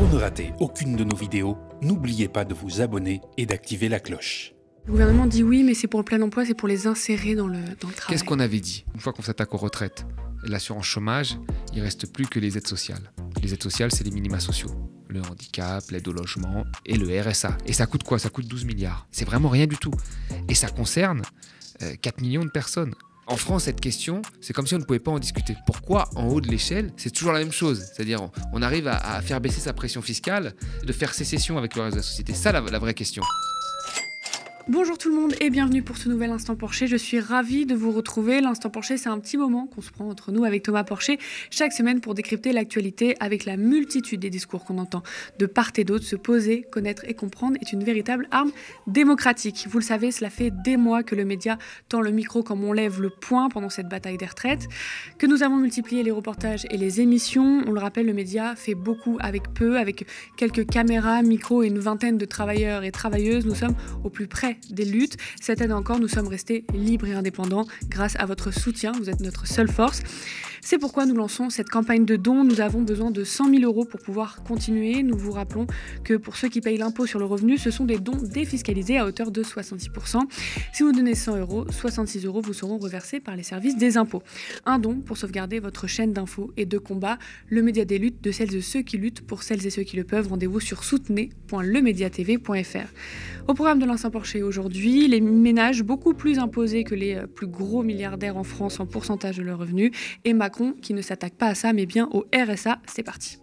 Pour ne rater aucune de nos vidéos, n'oubliez pas de vous abonner et d'activer la cloche. Le gouvernement dit oui, mais c'est pour le plein emploi, c'est pour les insérer dans le, travail. Qu'est-ce qu'on avait dit Une fois qu'on s'attaque aux retraites, l'assurance chômage, il ne reste plus que les aides sociales. Les aides sociales, c'est les minima sociaux. Le handicap, l'aide au logement et le RSA. Et ça coûte quoi Ça coûte 12 milliards. C'est vraiment rien du tout. Et ça concerne 4 euh, millions de personnes en France, cette question, c'est comme si on ne pouvait pas en discuter. Pourquoi en haut de l'échelle, c'est toujours la même chose C'est-à-dire, on, arrive à, faire baisser sa pression fiscale, de faire sécession avec le reste de la société. Ça, la vraie question. Bonjour tout le monde et bienvenue pour ce nouvel Instant Porcher. Je suis ravie de vous retrouver. L'Instant Porcher, c'est un petit moment qu'on se prend entre nous avec Thomas Porcher chaque semaine pour décrypter l'actualité avec la multitude des discours qu'on entend de part et d'autre. Se poser, connaître et comprendre est une véritable arme démocratique. Vous le savez, cela fait des mois que le média tend le micro comme on lève le poing pendant cette bataille des retraites, que nous avons multiplié les reportages et les émissions. On le rappelle, le média fait beaucoup avec peu, avec quelques caméras, micros et une vingtaine de travailleurs et travailleuses. Nous sommes au plus près des luttes. Cette année encore, nous sommes restés libres et indépendants grâce à votre soutien. Vous êtes notre seule force. C'est pourquoi nous lançons cette campagne de dons. Nous avons besoin de 100 000 euros pour pouvoir continuer. Nous vous rappelons que pour ceux qui payent l'impôt sur le revenu, ce sont des dons défiscalisés à hauteur de 66%. Si vous donnez 100 euros, 66 euros vous seront reversés par les services des impôts. Un don pour sauvegarder votre chaîne d'infos et de combat, le média des luttes de celles et ceux qui luttent pour celles et ceux qui le peuvent. Rendez-vous sur soutenez.lemediatv.fr. Au programme de l'Ancien Porcher, aujourd'hui, les ménages beaucoup plus imposés que les euh, plus gros milliardaires en France en pourcentage de leurs revenus, et Macron qui ne s'attaque pas à ça mais bien au RSA, c'est parti.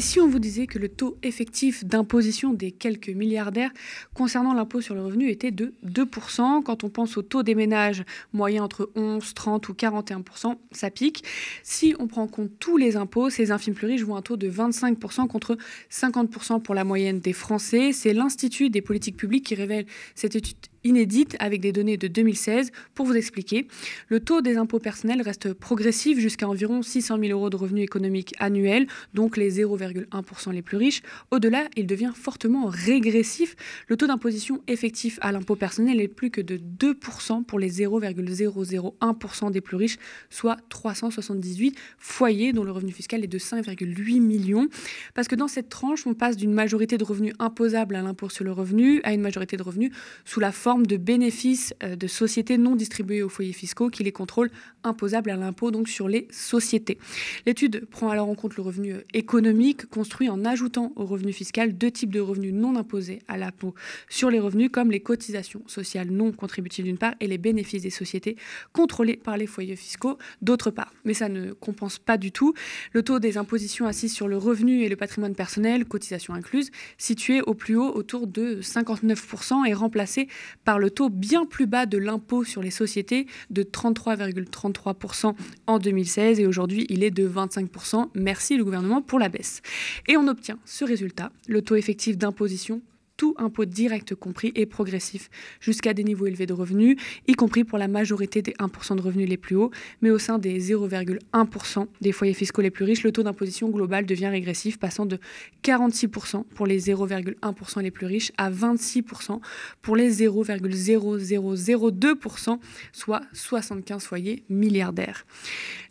Et si on vous disait que le taux effectif d'imposition des quelques milliardaires concernant l'impôt sur le revenu était de 2%, quand on pense au taux des ménages moyen entre 11, 30 ou 41%, ça pique. Si on prend en compte tous les impôts, ces infimes plus riches voient un taux de 25% contre 50% pour la moyenne des Français. C'est l'Institut des politiques publiques qui révèle cette étude inédite avec des données de 2016 pour vous expliquer. Le taux des impôts personnels reste progressif jusqu'à environ 600 000 euros de revenus économiques annuels, donc les 0,1% les plus riches. Au-delà, il devient fortement régressif. Le taux d'imposition effectif à l'impôt personnel est plus que de 2% pour les 0,001% des plus riches, soit 378 foyers dont le revenu fiscal est de 5,8 millions. Parce que dans cette tranche, on passe d'une majorité de revenus imposables à l'impôt sur le revenu à une majorité de revenus sous la forme forme de bénéfices euh, de sociétés non distribuées aux foyers fiscaux qui les contrôlent imposables à l'impôt donc sur les sociétés. L'étude prend alors en compte le revenu euh, économique construit en ajoutant au revenu fiscal deux types de revenus non imposés à l'impôt sur les revenus comme les cotisations sociales non contributives d'une part et les bénéfices des sociétés contrôlées par les foyers fiscaux d'autre part. Mais ça ne compense pas du tout le taux des impositions assises sur le revenu et le patrimoine personnel, cotisations incluses, situé au plus haut autour de 59% et remplacé par le taux bien plus bas de l'impôt sur les sociétés de 33,33% en 2016 et aujourd'hui il est de 25%. Merci le gouvernement pour la baisse. Et on obtient ce résultat, le taux effectif d'imposition tout impôt direct compris est progressif jusqu'à des niveaux élevés de revenus, y compris pour la majorité des 1% de revenus les plus hauts, mais au sein des 0,1% des foyers fiscaux les plus riches, le taux d'imposition global devient régressif, passant de 46% pour les 0,1% les plus riches à 26% pour les 0,0002%, soit 75 foyers milliardaires.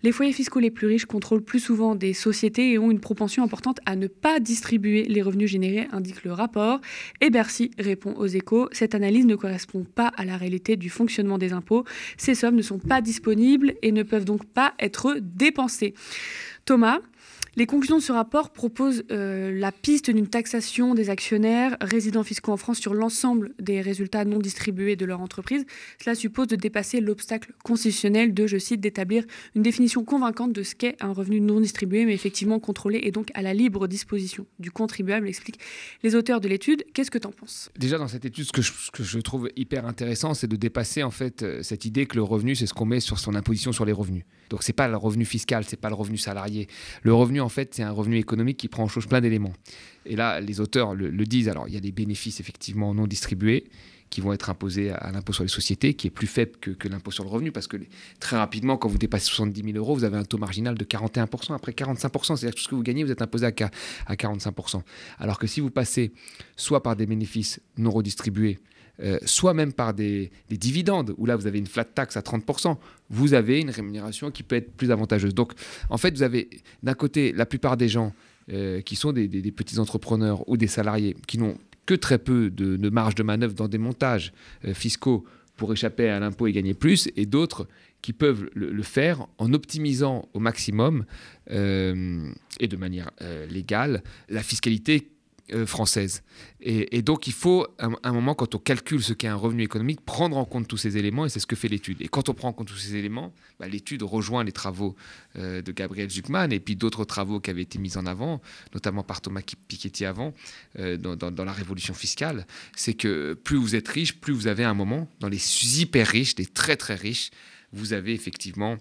Les foyers fiscaux les plus riches contrôlent plus souvent des sociétés et ont une propension importante à ne pas distribuer les revenus générés, indique le rapport, et Bercy répond aux échos, cette analyse ne correspond pas à la réalité du fonctionnement des impôts. Ces sommes ne sont pas disponibles et ne peuvent donc pas être dépensées. Thomas, les conclusions de ce rapport proposent euh, la piste d'une taxation des actionnaires résidents fiscaux en France sur l'ensemble des résultats non distribués de leur entreprise. Cela suppose de dépasser l'obstacle constitutionnel de, je cite, d'établir une définition convaincante de ce qu'est un revenu non distribué, mais effectivement contrôlé et donc à la libre disposition du contribuable, expliquent les auteurs de l'étude. Qu'est-ce que tu en penses Déjà, dans cette étude, ce que je, que je trouve hyper intéressant, c'est de dépasser en fait euh, cette idée que le revenu, c'est ce qu'on met sur son imposition sur les revenus. Donc, c'est pas le revenu fiscal, c'est pas le revenu salarié. Le revenu en en fait, c'est un revenu économique qui prend en charge plein d'éléments. Et là, les auteurs le, disent. Alors, il y a des bénéfices effectivement non distribués qui vont être imposés à l'impôt sur les sociétés, qui est plus faible que, l'impôt sur le revenu, parce que très rapidement, quand vous dépassez 70 000 euros, vous avez un taux marginal de 41%, après 45%, c'est-à-dire que tout ce que vous gagnez, vous êtes imposé à 45%. Alors que si vous passez soit par des bénéfices non redistribués, euh, soit même par des, dividendes, où là vous avez une flat tax à 30%, vous avez une rémunération qui peut être plus avantageuse. Donc en fait, vous avez d'un côté la plupart des gens euh, qui sont des, petits entrepreneurs ou des salariés qui n'ont que très peu de, marge de manœuvre dans des montages euh, fiscaux pour échapper à l'impôt et gagner plus, et d'autres qui peuvent le, faire en optimisant au maximum et de manière légale la fiscalité euh, française. Et, donc il faut, à un moment, quand on calcule ce qu'est un revenu économique, prendre en compte tous ces éléments, et c'est ce que fait l'étude. Et quand on prend en compte tous ces éléments, bah, l'étude rejoint les travaux euh, de Gabriel Zuckman et puis d'autres travaux qui avaient été mis en avant, notamment par Thomas Piketty avant, euh, dans, la révolution fiscale. C'est que plus vous êtes riche, plus vous avez un moment, dans les hyper riches, les très très riches, vous avez effectivement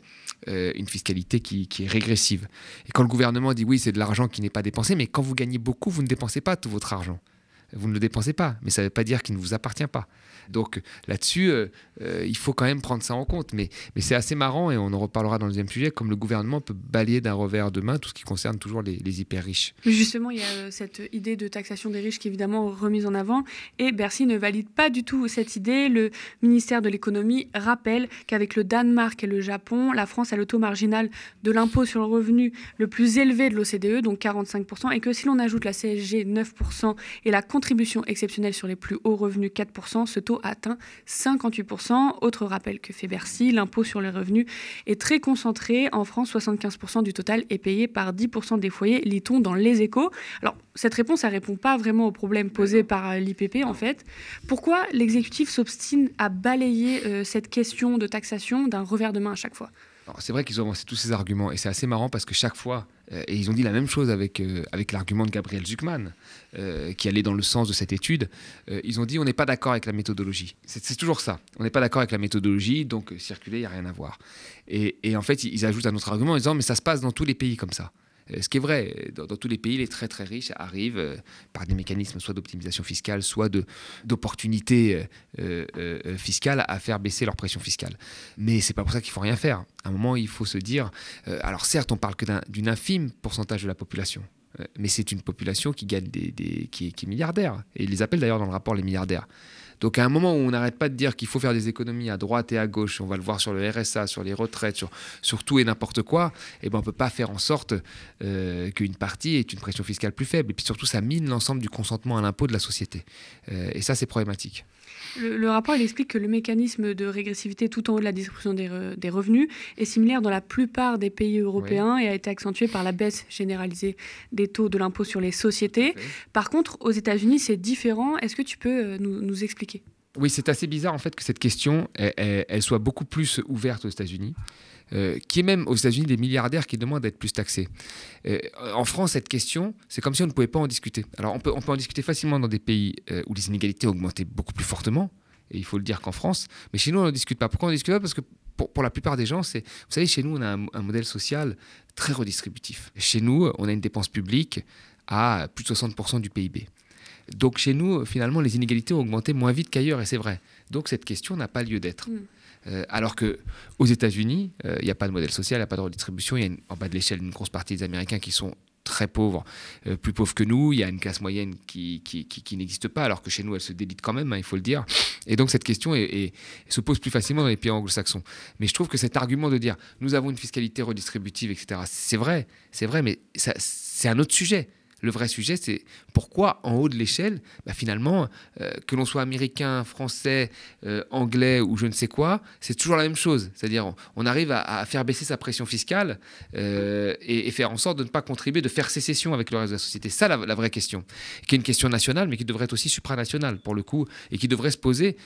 euh, une fiscalité qui, est régressive. Et quand le gouvernement dit oui, c'est de l'argent qui n'est pas dépensé, mais quand vous gagnez beaucoup, vous ne dépensez pas tout votre argent vous ne le dépensez pas, mais ça ne veut pas dire qu'il ne vous appartient pas. Donc là-dessus, euh, euh, il faut quand même prendre ça en compte. Mais, mais c'est assez marrant, et on en reparlera dans le deuxième sujet, comme le gouvernement peut balayer d'un revers de main tout ce qui concerne toujours les, hyper riches. Justement, il y a euh, cette idée de taxation des riches qui est évidemment remise en avant, et Bercy ne valide pas du tout cette idée. Le ministère de l'économie rappelle qu'avec le Danemark et le Japon, la France a le taux marginal de l'impôt sur le revenu le plus élevé de l'OCDE, donc 45%, et que si l'on ajoute la CSG 9% et la contribution exceptionnelle sur les plus hauts revenus 4%, ce taux atteint 58%. Autre rappel que fait Bercy, l'impôt sur les revenus est très concentré. En France, 75% du total est payé par 10% des foyers, lit-on dans les échos. Alors, cette réponse, elle répond pas vraiment au problème posé par euh, l'IPP, en fait. Pourquoi l'exécutif s'obstine à balayer euh, cette question de taxation d'un revers de main à chaque fois C'est vrai qu'ils ont avancé tous ces arguments, et c'est assez marrant parce que chaque fois euh, et ils ont dit la même chose avec, euh, avec l'argument de Gabriel Zuckman, euh, qui allait dans le sens de cette étude. ils ont dit on n'est pas d'accord avec la méthodologie. C'est toujours ça. On n'est pas d'accord avec la méthodologie, donc circuler, il n'y a rien à voir. Et, et en fait, ils ajoutent un autre argument en disant mais ça se passe dans tous les pays comme ça. Euh, ce qui est vrai. Dans, tous les pays, les très très riches arrivent euh, par des mécanismes soit d'optimisation fiscale, soit d'opportunités euh, fiscales à faire baisser leur pression fiscale. Mais ce n'est pas pour ça qu'il faut rien faire. À un moment, il faut se dire, alors certes, on parle que d'un infime pourcentage de la population, mais c'est une population qui gagne des, qui, qui est milliardaire. Et ils les appellent d'ailleurs dans le rapport les milliardaires. Donc à un moment où on n'arrête pas de dire qu'il faut faire des économies à droite et à gauche, on va le voir sur le RSA, sur les retraites, sur, tout et n'importe quoi, eh ben on ne peut pas faire en sorte euh, qu'une partie ait une pression fiscale plus faible. Et puis surtout, ça mine l'ensemble du consentement à l'impôt de la société. Euh, et ça, c'est problématique. Le, rapport explique que le mécanisme de régressivité tout en haut de la distribution des, revenus est similaire dans la plupart des pays européens et a été accentué par la baisse généralisée des taux de l'impôt sur les sociétés. Par contre, aux États-Unis, c'est différent. Est-ce que tu peux euh, nous expliquer oui, c'est assez bizarre en fait que cette question, elle, soit beaucoup plus ouverte aux États-Unis. Euh, qui est même aux États-Unis des milliardaires qui demandent d'être plus taxés. Euh, en France, cette question, c'est comme si on ne pouvait pas en discuter. Alors, on peut, on peut en discuter facilement dans des pays euh, où les inégalités ont beaucoup plus fortement, et il faut le dire qu'en France, mais chez nous, on n'en discute pas. Pourquoi on n'en discute pas Parce que pour, la plupart des gens, c'est. Vous savez, chez nous, on a un, un, modèle social très redistributif. Chez nous, on a une dépense publique à plus de 60% du PIB. Donc chez nous, finalement, les inégalités ont augmenté moins vite qu'ailleurs, et c'est vrai. Donc cette question n'a pas lieu d'être. Mm. Euh, alors que aux États-Unis, euh, il n'y a pas de modèle social, il n'y a pas de redistribution, il y a en bas de l'échelle une grosse partie des Américains qui sont très pauvres, euh, plus pauvres que nous. Il y a une classe moyenne qui, n'existe pas, alors que chez nous, elle se délite quand même, hein, il faut le dire. Et donc, cette question se pose plus facilement dans les pays anglo-saxons. Mais je trouve que cet argument de dire nous avons une fiscalité redistributive, etc., c'est vrai, c'est vrai, mais c'est un autre sujet. Le vrai sujet, c'est pourquoi en haut de l'échelle, bah, finalement, euh, que l'on soit américain, français, euh, anglais ou je ne sais quoi, c'est toujours la même chose. C'est-à-dire, on, arrive à, faire baisser sa pression fiscale euh, et, faire en sorte de ne pas contribuer, de faire sécession avec le reste de la société. C'est ça la, vraie question, qui est une question nationale, mais qui devrait être aussi supranationale pour le coup, et qui devrait se poser,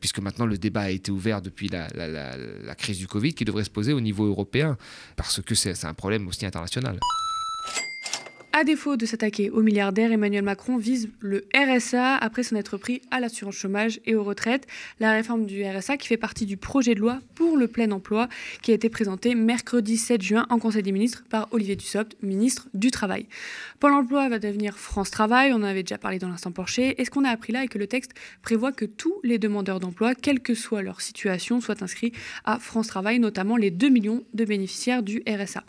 puisque maintenant le débat a été ouvert depuis la crise du Covid, qui devrait se poser au niveau européen, parce que c'est un problème aussi international. À défaut de s'attaquer aux milliardaires, Emmanuel Macron vise le RSA après son être pris à l'assurance chômage et aux retraites. La réforme du RSA qui fait partie du projet de loi pour le plein emploi qui a été présenté mercredi 7 juin en Conseil des ministres par Olivier Dussopt, ministre du Travail. Pôle emploi va devenir France Travail, on en avait déjà parlé dans l'instant Porcher. Et ce qu'on a appris là est que le texte prévoit que tous les demandeurs d'emploi, quelle que soit leur situation, soient inscrits à France Travail, notamment les 2 millions de bénéficiaires du RSA.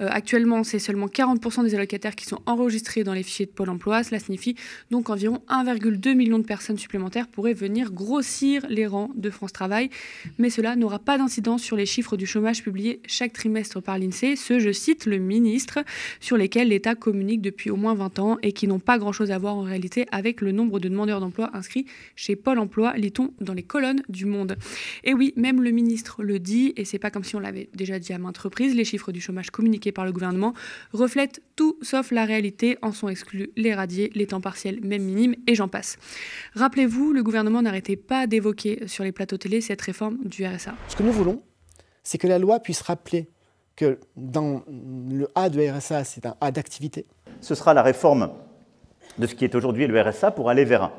Euh, actuellement, c'est seulement 40% des allocataires qui sont Enregistrés dans les fichiers de Pôle emploi. Cela signifie donc environ 1,2 million de personnes supplémentaires pourraient venir grossir les rangs de France Travail. Mais cela n'aura pas d'incidence sur les chiffres du chômage publiés chaque trimestre par l'INSEE, Ce, je cite le ministre, sur lesquels l'État communique depuis au moins 20 ans et qui n'ont pas grand-chose à voir en réalité avec le nombre de demandeurs d'emploi inscrits chez Pôle emploi, lit-on dans les colonnes du Monde. Et oui, même le ministre le dit, et c'est pas comme si on l'avait déjà dit à maintes reprises, les chiffres du chômage communiqués par le gouvernement reflètent tout sauf la la réalité, en sont exclus les radiés, les temps partiels, même minimes, et j'en passe. Rappelez-vous, le gouvernement n'arrêtait pas d'évoquer sur les plateaux télé cette réforme du RSA. Ce que nous voulons, c'est que la loi puisse rappeler que dans le A de RSA, c'est un A d'activité. Ce sera la réforme de ce qui est aujourd'hui le RSA pour aller vers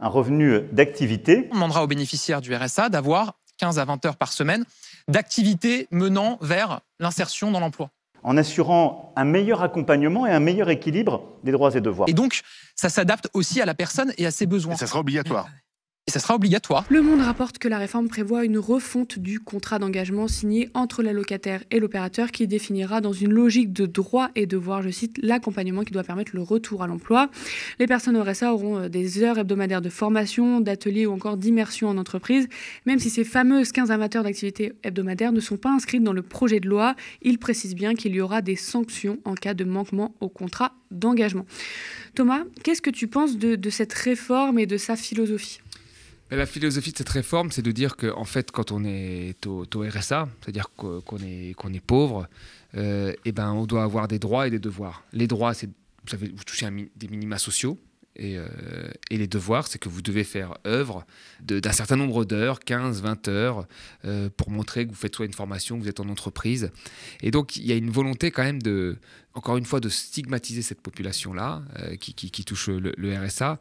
un revenu d'activité. On demandera aux bénéficiaires du RSA d'avoir 15 à 20 heures par semaine d'activité menant vers l'insertion dans l'emploi en assurant un meilleur accompagnement et un meilleur équilibre des droits et devoirs. Et donc, ça s'adapte aussi à la personne et à ses besoins. Et ça sera obligatoire et ça sera obligatoire. Le Monde rapporte que la réforme prévoit une refonte du contrat d'engagement signé entre la locataire et l'opérateur qui définira dans une logique de droit et devoir, je cite, l'accompagnement qui doit permettre le retour à l'emploi. Les personnes au RSA auront euh, des heures hebdomadaires de formation, d'atelier ou encore d'immersion en entreprise. Même si ces fameuses 15 amateurs d'activité hebdomadaires ne sont pas inscrites dans le projet de loi, il précise bien qu'il y aura des sanctions en cas de manquement au contrat d'engagement. Thomas, qu'est-ce que tu penses de cette réforme et de sa philosophie la philosophie de cette réforme, c'est de dire que, en fait, quand on est au, RSA, c'est-à-dire qu'on est, pauvre, et euh, eh ben, on doit avoir des droits et des devoirs. Les droits, c'est vous, touchez des minima sociaux, et, euh, et les devoirs, c'est que vous devez faire œuvre d'un certain nombre d'heures, 15, 20 heures, euh, pour montrer que vous faites soit une formation, que vous êtes en entreprise. Et donc, il y a une volonté quand même de, encore une fois, de stigmatiser cette population-là euh, qui, touche le, RSA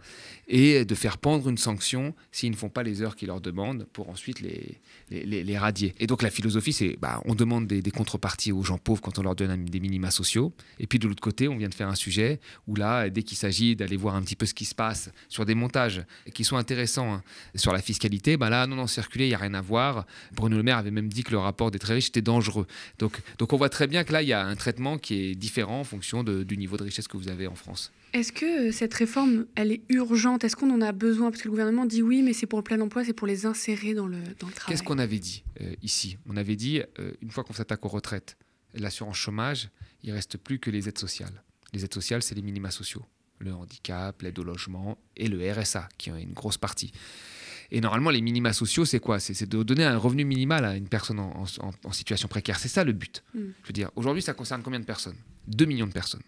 et de faire pendre une sanction s'ils ne font pas les heures qu'ils leur demandent pour ensuite les, les, radier. Et donc, la philosophie, c'est bah, on demande des, des contreparties aux gens pauvres quand on leur donne des minima sociaux. Et puis, de l'autre côté, on vient de faire un sujet où là, dès qu'il s'agit d'aller voir un petit peu ce qui se passe sur des montages qui sont intéressants hein. sur la fiscalité, ben là, non, non, circuler, il n'y a rien à voir. Bruno Le Maire avait même dit que le rapport des très riches était dangereux. Donc, donc on voit très bien que là, il y a un traitement qui est différent en fonction du niveau de richesse que vous avez en France. Est-ce que euh, cette réforme, elle est urgente Est-ce qu'on en a besoin Parce que le gouvernement dit oui, mais c'est pour le plein emploi, c'est pour les insérer dans le, travail. Qu'est-ce qu'on avait dit euh, ici On avait dit, euh, une fois qu'on s'attaque aux retraites, l'assurance chômage, il reste plus que les aides sociales. Les aides sociales, c'est les minima sociaux le handicap, l'aide au logement et le RSA, qui en est une grosse partie. Et normalement, les minima sociaux, c'est quoi C'est de donner un revenu minimal à une personne en, situation précaire. C'est ça le but. Mm. Je veux dire, aujourd'hui, ça concerne combien de personnes 2 millions de personnes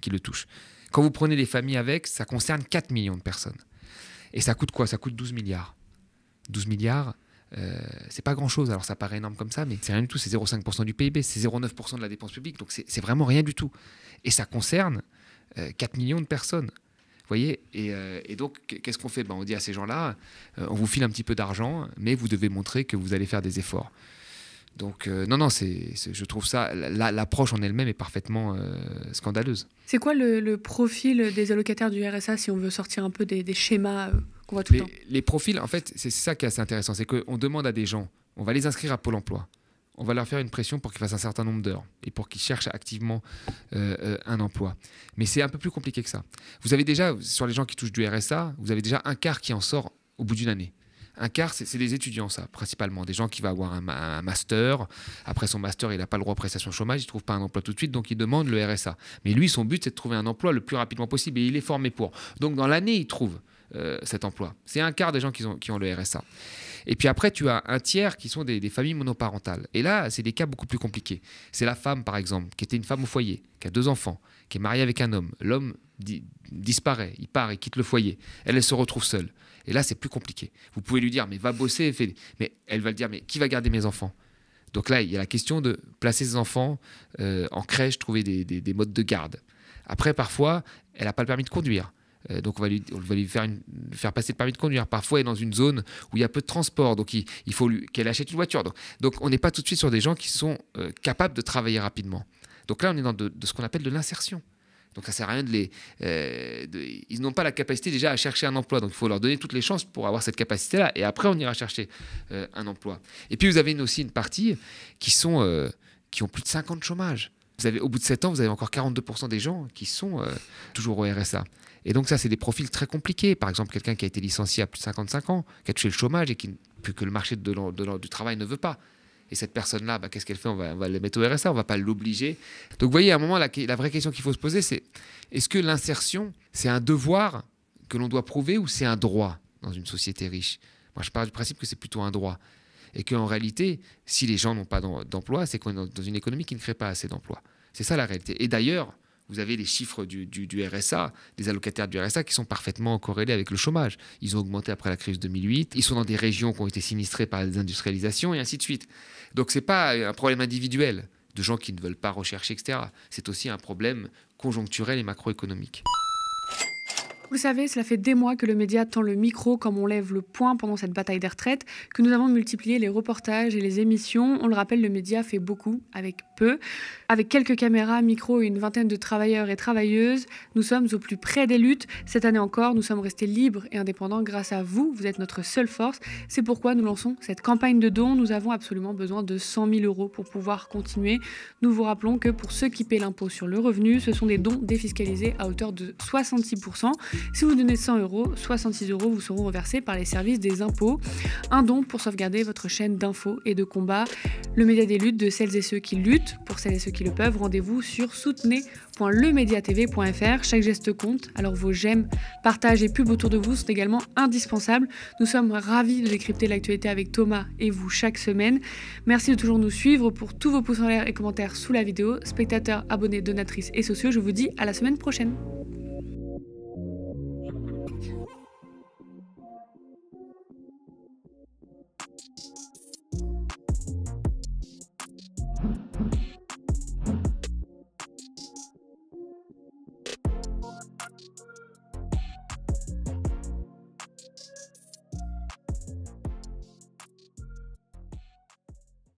qui le touchent. Quand vous prenez les familles avec, ça concerne 4 millions de personnes. Et ça coûte quoi Ça coûte 12 milliards. 12 milliards, euh, c'est pas grand chose. Alors ça paraît énorme comme ça, mais c'est rien du tout. C'est 0,5% du PIB, c'est 0,9% de la dépense publique. Donc c'est vraiment rien du tout. Et ça concerne 4 euh, millions de personnes. Vous voyez et, euh, donc, qu'est-ce qu'on fait ben, On dit à ces gens-là, euh, on vous file un petit peu d'argent, mais vous devez montrer que vous allez faire des efforts. Donc non, non, c'est, je trouve ça, l'approche en elle-même est parfaitement scandaleuse. C'est quoi le, profil des allocataires du RSA si on veut sortir un peu des, schémas qu'on voit tout le temps Les profils, en fait, c'est ça qui est assez intéressant, c'est qu'on demande à des gens, on va les inscrire à Pôle Emploi, on va leur faire une pression pour qu'ils fassent un certain nombre d'heures et pour qu'ils cherchent activement euh, euh, un emploi. Mais c'est un peu plus compliqué que ça. Vous avez déjà, sur les gens qui touchent du RSA, vous avez déjà un quart qui en sort au bout d'une année. Un quart, c'est des étudiants, ça, principalement. Des gens qui vont avoir un, master. Après son master, il n'a pas le droit à prestation chômage, il ne trouve pas un emploi tout de suite, donc il demande le RSA. Mais lui, son but, c'est de trouver un emploi le plus rapidement possible et il est formé pour. Donc dans l'année, il trouve euh, cet emploi. C'est un quart des gens ont, qui ont le RSA. Et puis après, tu as un tiers qui sont des, familles monoparentales. Et là, c'est des cas beaucoup plus compliqués. C'est la femme, par exemple, qui était une femme au foyer, qui a deux enfants, qui est mariée avec un homme. L'homme disparaît, il part, il quitte le foyer. Elle, elle se retrouve seule. Et là, c'est plus compliqué. Vous pouvez lui dire, mais va bosser, mais elle va le dire, mais qui va garder mes enfants Donc là, il y a la question de placer ses enfants euh, en crèche, trouver des, des modes de garde. Après, parfois, elle n'a pas le permis de conduire. Euh, donc on va lui, on va lui faire, faire, passer le permis de conduire. Parfois, elle est dans une zone où il y a peu de transport, donc il, faut qu'elle achète une voiture. Donc, on n'est pas tout de suite sur des gens qui sont euh, capables de travailler rapidement. Donc là, on est dans de, ce qu'on appelle de l'insertion. Donc ça sert à rien de les. Euh, ils n'ont pas la capacité déjà à chercher un emploi. Donc il faut leur donner toutes les chances pour avoir cette capacité-là. Et après, on ira chercher un emploi. Et puis vous avez aussi une partie qui sont qui ont plus de 50 de chômage. Vous avez, au bout de 7 ans, vous avez encore 42% des gens qui sont toujours au RSA. Et donc ça, c'est des profils très compliqués. Par exemple, quelqu'un qui a été licencié à plus de 55 ans, qui a touché le chômage et qui, plus que le marché de du travail ne veut pas. Et cette personne-là, bah, qu'est-ce qu'elle fait on va, on la mettre au RSA, on va pas l'obliger. Donc vous voyez, à un moment, la, la vraie question qu'il faut se poser, c'est est-ce que l'insertion, c'est un devoir que l'on doit prouver ou c'est un droit dans une société riche Moi, je pars du principe que c'est plutôt un droit. Et qu'en réalité, si les gens n'ont pas d'emploi, c'est qu'on est dans une économie qui ne crée pas assez d'emplois. C'est ça la réalité. Et d'ailleurs, vous avez les chiffres du, RSA, des allocataires du RSA qui sont parfaitement corrélés avec le chômage. Ils ont augmenté après la crise 2008, ils sont dans des régions qui ont été sinistrées par les industrialisations et ainsi de suite. Donc ce n'est pas un problème individuel de gens qui ne veulent pas rechercher, etc. C'est aussi un problème conjoncturel et macroéconomique. Vous le savez, cela fait des mois que le média tend le micro comme on lève le poing pendant cette bataille des retraites, que nous avons multiplié les reportages et les émissions. On le rappelle, le média fait beaucoup avec peu. Avec quelques caméras, micros et une vingtaine de travailleurs et travailleuses, nous sommes au plus près des luttes. Cette année encore, nous sommes restés libres et indépendants grâce à vous. Vous êtes notre seule force. C'est pourquoi nous lançons cette campagne de dons. Nous avons absolument besoin de 100 000 euros pour pouvoir continuer. Nous vous rappelons que pour ceux qui paient l'impôt sur le revenu, ce sont des dons défiscalisés à hauteur de 66 si vous donnez 100 euros, 66 euros vous seront reversés par les services des impôts. Un don pour sauvegarder votre chaîne d'infos et de combats, le média des luttes de celles et ceux qui luttent. Pour celles et ceux qui le peuvent, rendez-vous sur soutenez.lemediatv.fr. Chaque geste compte, alors vos j'aime, partage et pub autour de vous sont également indispensables. Nous sommes ravis de décrypter l'actualité avec Thomas et vous chaque semaine. Merci de toujours nous suivre pour tous vos pouces en l'air et commentaires sous la vidéo. Spectateurs, abonnés, donatrices et sociaux, je vous dis à la semaine prochaine.